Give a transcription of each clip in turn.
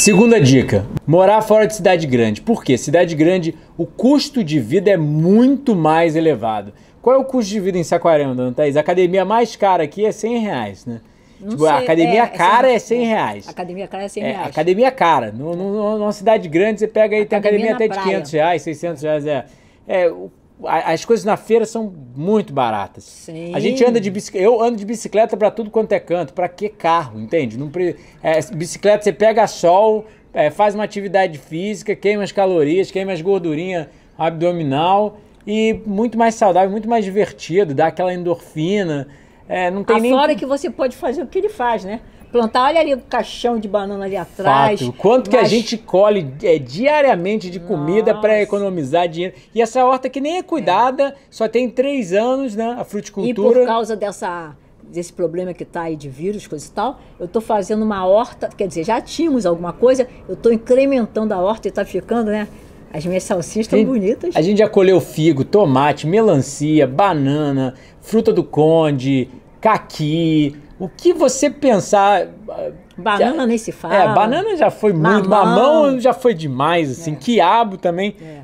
Segunda dica: morar fora de cidade grande. Por quê? Cidade grande, o custo de vida é muito mais elevado. Qual é o custo de vida em Saquarema, dona Thaís? A academia mais cara aqui é 100 reais, né? Não tipo, sei, a academia é, cara é 100 reais. Academia cara é 100 reais. É, academia cara. numa cidade grande, você pega aí, academia tem academia até praia. de 500 reais, 600 reais. É, é o as coisas na feira são muito baratas. Sim. A gente anda de bicicleta, eu ando de bicicleta para tudo quanto é canto, para que carro, entende? Não pre... é, bicicleta você pega sol, é, faz uma atividade física, queima as calorias, queima as gordurinhas abdominal e muito mais saudável, muito mais divertido, dá aquela endorfina. É, não tem A nem... fora que você pode fazer o que ele faz, né? plantar. Olha ali o caixão de banana ali atrás. Fato. Quanto mas... que a gente colhe é, diariamente de comida para economizar dinheiro. E essa horta que nem é cuidada, é. só tem três anos, né? A fruticultura. E por causa dessa desse problema que está aí de vírus, coisa e tal, eu estou fazendo uma horta, quer dizer, já tínhamos alguma coisa, eu estou incrementando a horta e está ficando, né? As minhas salsinhas estão bonitas. A gente já colheu figo, tomate, melancia, banana, fruta do conde, caqui, o que você pensar. Ah, banana já, nem se fala. É, banana já foi mamão. muito. Mamão já foi demais, assim. É. Quiabo também. É.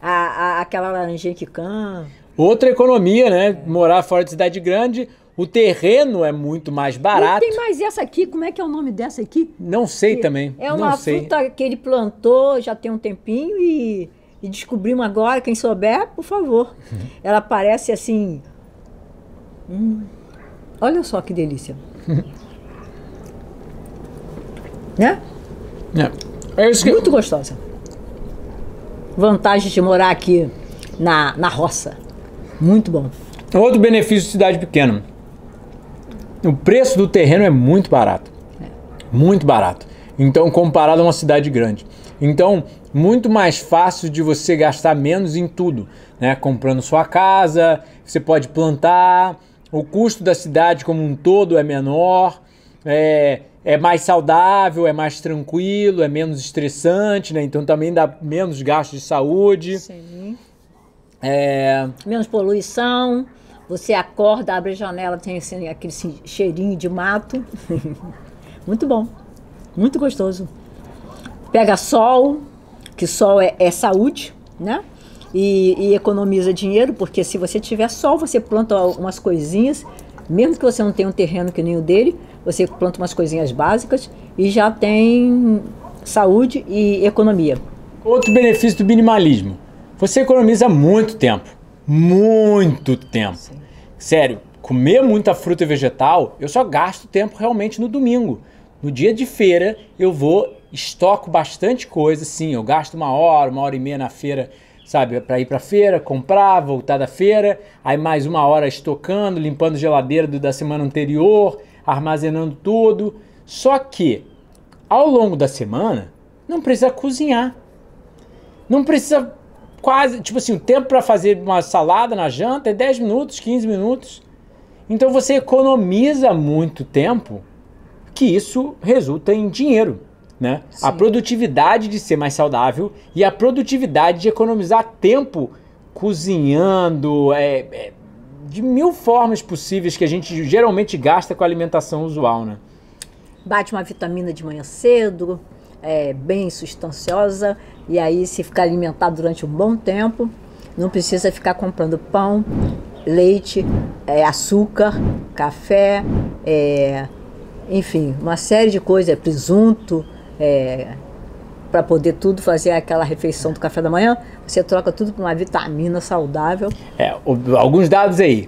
A, a, aquela laranjinha que canta. Outra economia, né? É. Morar fora de cidade grande. O terreno é muito mais barato. E tem mais essa aqui, como é que é o nome dessa aqui? Não sei que é, também. É uma fruta que ele plantou já tem um tempinho e, e descobrimos agora. Quem souber, por favor. Ela parece assim. Hum. Olha só que delícia. né? É. é que... Muito gostosa. Vantagem de morar aqui na, na roça. Muito bom. Outro benefício de cidade pequena. O preço do terreno é muito barato. É. Muito barato. Então, comparado a uma cidade grande. Então, muito mais fácil de você gastar menos em tudo, né? Comprando sua casa, você pode plantar, o custo da cidade como um todo é menor, é, é mais saudável, é mais tranquilo, é menos estressante, né? Então também dá menos gasto de saúde. Sim. É... Menos poluição. Você acorda, abre a janela, tem assim, aquele cheirinho de mato. muito bom. Muito gostoso. Pega sol, que sol é, é saúde, né? e, e economiza dinheiro, porque se você tiver sol, você planta umas coisinhas, mesmo que você não tenha um terreno que nem o dele, você planta umas coisinhas básicas e já tem saúde e economia. Outro benefício do minimalismo: você economiza muito tempo. Muito tempo. Sim. Sério, comer muita fruta e vegetal, eu só gasto tempo realmente no domingo. No dia de feira, eu vou, estoco bastante coisa, sim, eu gasto uma hora, uma hora e meia na feira sabe? Para ir para feira, comprar, voltar da feira, aí mais uma hora estocando, limpando geladeira do, da semana anterior, armazenando tudo. Só que ao longo da semana não precisa cozinhar, não precisa quase, tipo assim, o tempo para fazer uma salada na janta é 10 minutos, 15 minutos. Então você economiza muito tempo, que isso resulta em dinheiro né? Sim. A produtividade de ser mais saudável e a produtividade de economizar tempo cozinhando, é, é, de mil formas possíveis que a gente geralmente gasta com a alimentação usual, né? Bate uma vitamina de manhã cedo, é, bem substanciosa, e aí se ficar alimentado durante um bom tempo, não precisa ficar comprando pão, leite, é, açúcar, café, é, enfim, uma série de coisas, presunto, é, para poder tudo fazer aquela refeição do café da manhã, você troca tudo por uma vitamina saudável. É, alguns dados aí.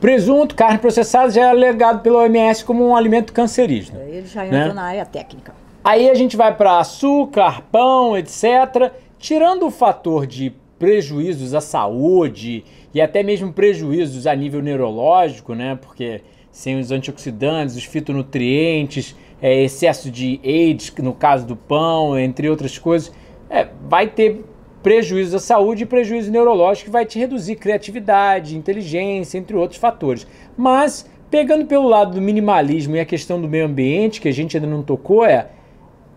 Presunto, carne processada já é alegado pelo OMS como um alimento cancerígeno. É, ele já né? entra né? na área técnica. Aí a gente vai para açúcar, pão, etc. Tirando o fator de prejuízos à saúde e até mesmo prejuízos a nível neurológico, né? Porque sem os antioxidantes, os fitonutrientes, é, excesso de AIDS, no caso do pão, entre outras coisas, é, vai ter prejuízo à saúde e prejuízo neurológico que vai te reduzir criatividade, inteligência, entre outros fatores. Mas, pegando pelo lado do minimalismo e a questão do meio ambiente, que a gente ainda não tocou, é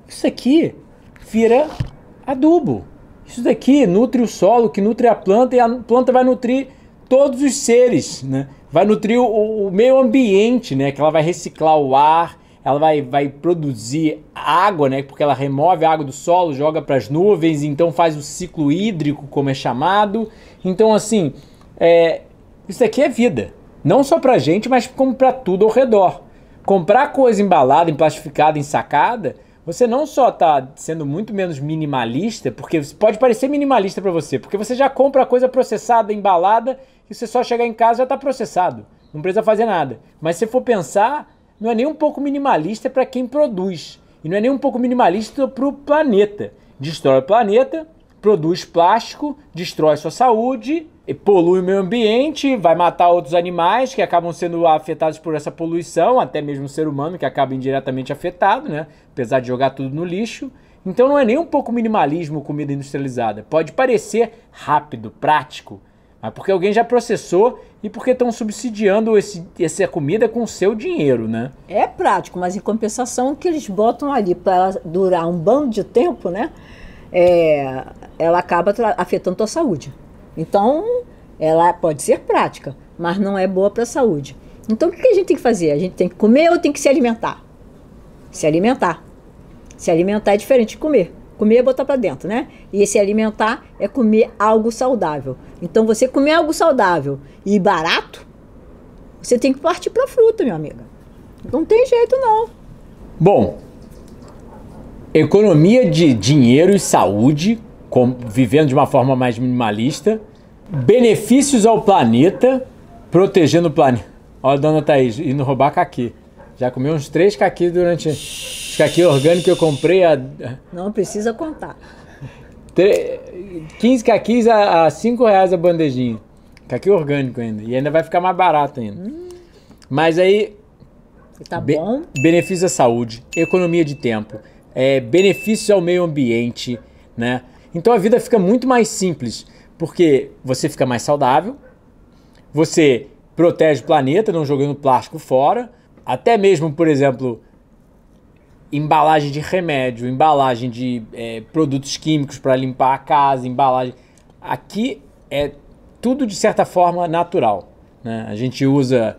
isso aqui vira adubo. Isso daqui nutre o solo, que nutre a planta, e a planta vai nutrir todos os seres, né? Vai nutrir o, o meio ambiente, né? Que ela vai reciclar o ar, ela vai, vai produzir água, né? Porque ela remove a água do solo, joga para as nuvens, então faz o ciclo hídrico, como é chamado. Então, assim, é, isso aqui é vida. Não só para a gente, mas como para tudo ao redor. Comprar coisa embalada, emplastificada, ensacada, você não só está sendo muito menos minimalista, porque pode parecer minimalista para você, porque você já compra coisa processada, embalada, e você só chegar em casa já está processado. Não precisa fazer nada. Mas se for pensar, não é nem um pouco minimalista para quem produz. E não é nem um pouco minimalista para o planeta. Destrói o planeta, produz plástico, destrói sua saúde, polui o meio ambiente, vai matar outros animais que acabam sendo afetados por essa poluição, até mesmo o ser humano que acaba indiretamente afetado, né? Apesar de jogar tudo no lixo. Então não é nem um pouco minimalismo comida industrializada. Pode parecer rápido, prático, mas ah, porque alguém já processou e porque estão subsidiando esse, essa comida com o seu dinheiro, né? É prático, mas em compensação que eles botam ali para durar um bando de tempo, né? É, ela acaba afetando a saúde. Então, ela pode ser prática, mas não é boa para a saúde. Então, o que a gente tem que fazer? A gente tem que comer ou tem que se alimentar? Se alimentar. Se alimentar é diferente de comer. Comer é botar para dentro, né? E se alimentar é comer algo saudável. Então você comer algo saudável e barato, você tem que partir para fruta, minha amiga. Não tem jeito não. Bom, economia de dinheiro e saúde, com, vivendo de uma forma mais minimalista, benefícios ao planeta, protegendo o planeta. Olha a dona Thaís indo roubar caqui. Já comi uns três caqui durante. Caqui orgânico que eu comprei. A... Não precisa contar. 15 caquis a, a 5 reais a bandejinha. Caqui orgânico ainda. E ainda vai ficar mais barato ainda. Hum. Mas aí. Tá be bom. Benefício à saúde, economia de tempo, é, benefício ao meio ambiente, né? Então a vida fica muito mais simples, porque você fica mais saudável, você protege o planeta, não jogando plástico fora. Até mesmo, por exemplo, embalagem de remédio, embalagem de é, produtos químicos para limpar a casa, embalagem. Aqui é tudo de certa forma natural. Né? A gente usa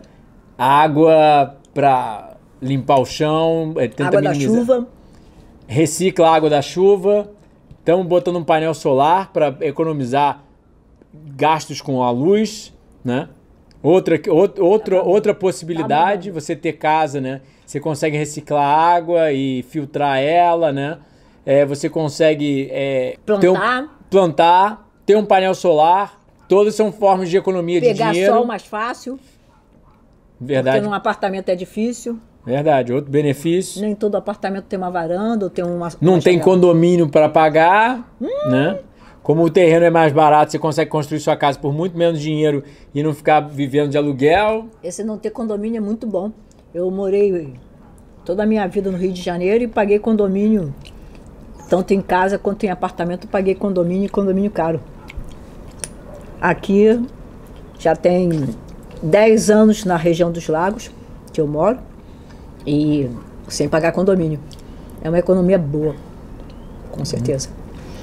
água para limpar o chão, é, tenta água minimizar. da chuva. Recicla a água da chuva. Estamos botando um painel solar para economizar gastos com a luz, né? Outra, outro, outra possibilidade, você ter casa, né? Você consegue reciclar água e filtrar ela, né? É, você consegue é, plantar. Ter um, plantar, ter um painel solar. Todas são formas de economia Pegar de dinheiro. Pegar sol mais fácil. Verdade. Porque num apartamento é difícil. Verdade, outro benefício. Nem todo apartamento tem uma varanda ou tem uma. Não uma tem chegada. condomínio para pagar, hum. né? Como o terreno é mais barato, você consegue construir sua casa por muito menos dinheiro e não ficar vivendo de aluguel. Esse não ter condomínio é muito bom. Eu morei toda a minha vida no Rio de Janeiro e paguei condomínio, tanto em casa quanto em apartamento, paguei condomínio e condomínio caro. Aqui já tem 10 anos na região dos lagos que eu moro e sem pagar condomínio. É uma economia boa, com certeza.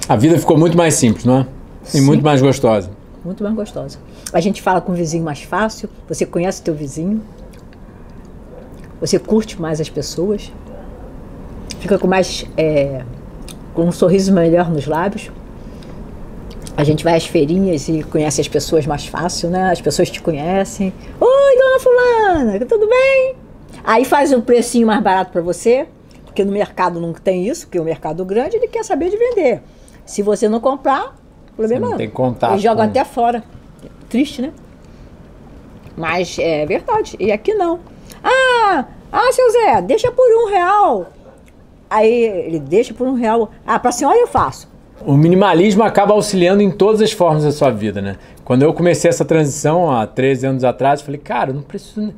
A vida ficou muito mais simples, não é? E Sim. muito mais gostosa. Muito mais gostosa. A gente fala com o vizinho mais fácil, você conhece o teu vizinho, você curte mais as pessoas, fica com mais. É, com um sorriso melhor nos lábios. A gente vai às feirinhas e conhece as pessoas mais fácil, né? As pessoas te conhecem. Oi, dona Fulana, tudo bem? Aí faz um precinho mais barato para você, porque no mercado não tem isso, porque o é mercado grande ele quer saber de vender. Se você não comprar, problema você não. É tem contato. Eles jogam com... até fora. Triste, né? Mas é verdade. E aqui não. Ah, ah, seu Zé, deixa por um real. Aí ele deixa por um real. Ah, para senhora eu faço. O minimalismo acaba auxiliando em todas as formas da sua vida, né? Quando eu comecei essa transição há 13 anos atrás, eu falei, cara, eu não preciso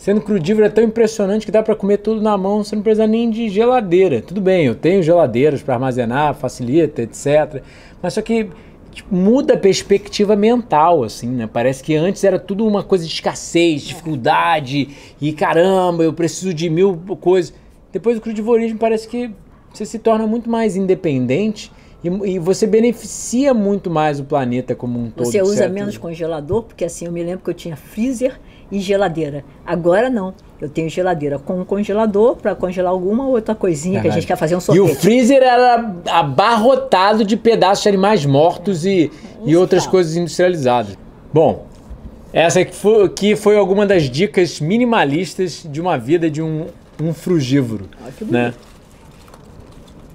Sendo crudívoro é tão impressionante que dá para comer tudo na mão, você não precisa nem de geladeira. Tudo bem, eu tenho geladeiras para armazenar, facilita, etc. Mas só que tipo, muda a perspectiva mental, assim, né? Parece que antes era tudo uma coisa de escassez, dificuldade, e caramba, eu preciso de mil coisas. Depois do crudivorismo parece que você se torna muito mais independente e, e, você beneficia muito mais o planeta como um todo. Você usa certo? menos congelador, porque assim, eu me lembro que eu tinha freezer e geladeira. Agora não. Eu tenho geladeira com um congelador para congelar alguma outra coisinha Caralho. que a gente quer fazer um sorvete. E o freezer era abarrotado de pedaços de animais mortos e, é, e outras então. coisas industrializadas. Bom, essa aqui foi, aqui foi alguma das dicas minimalistas de uma vida de um, um frugívoro. Ah, que né?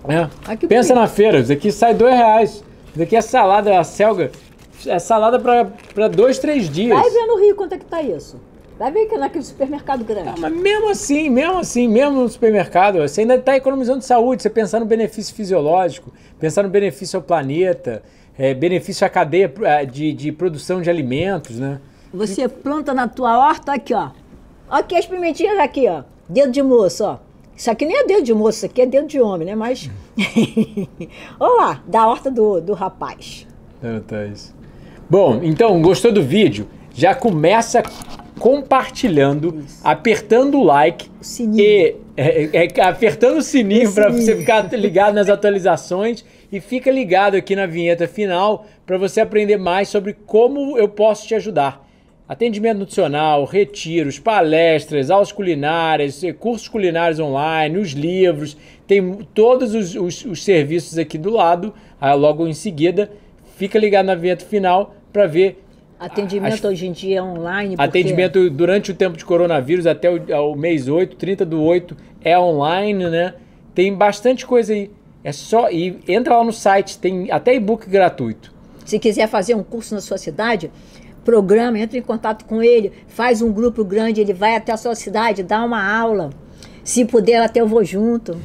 bonito. né? É. Ah, que Pensa bonito. na feira, isso aqui sai dois reais. Isso aqui é salada, a selga é salada para dois, três dias. Vai ver no Rio quanto é que tá isso. Vai ver que é naquele supermercado grande. Tá, mas mesmo assim, mesmo assim, mesmo no supermercado, você ainda está economizando saúde, você pensar no benefício fisiológico, pensar no benefício ao planeta, é, benefício à cadeia é, de, de produção de alimentos, né? Você e... planta na tua horta aqui, ó. Aqui as pimentinhas aqui, ó. Dedo de moço, ó. Isso aqui nem é dedo de moço, isso aqui é dedo de homem, né? Mas. Olha lá, da horta do, do rapaz. É, tá isso. Bom, então, gostou do vídeo? Já começa compartilhando, Isso. apertando o like o e é, é, é, apertando o sininho para você ficar ligado nas atualizações e fica ligado aqui na vinheta final para você aprender mais sobre como eu posso te ajudar. Atendimento nutricional, retiros, palestras, aulas culinárias, eh, cursos culinários online, os livros, tem todos os, os, os serviços aqui do lado, logo em seguida fica ligado no evento final para ver. Atendimento as... hoje em dia é online. Atendimento durante o tempo de coronavírus até o, mês 8, 30 do 8, é online, né? Tem bastante coisa aí. É só ir, entra lá no site, tem até e-book gratuito. Se quiser fazer um curso na sua cidade, programa, entra em contato com ele, faz um grupo grande, ele vai até a sua cidade, dá uma aula. Se puder, até eu vou junto.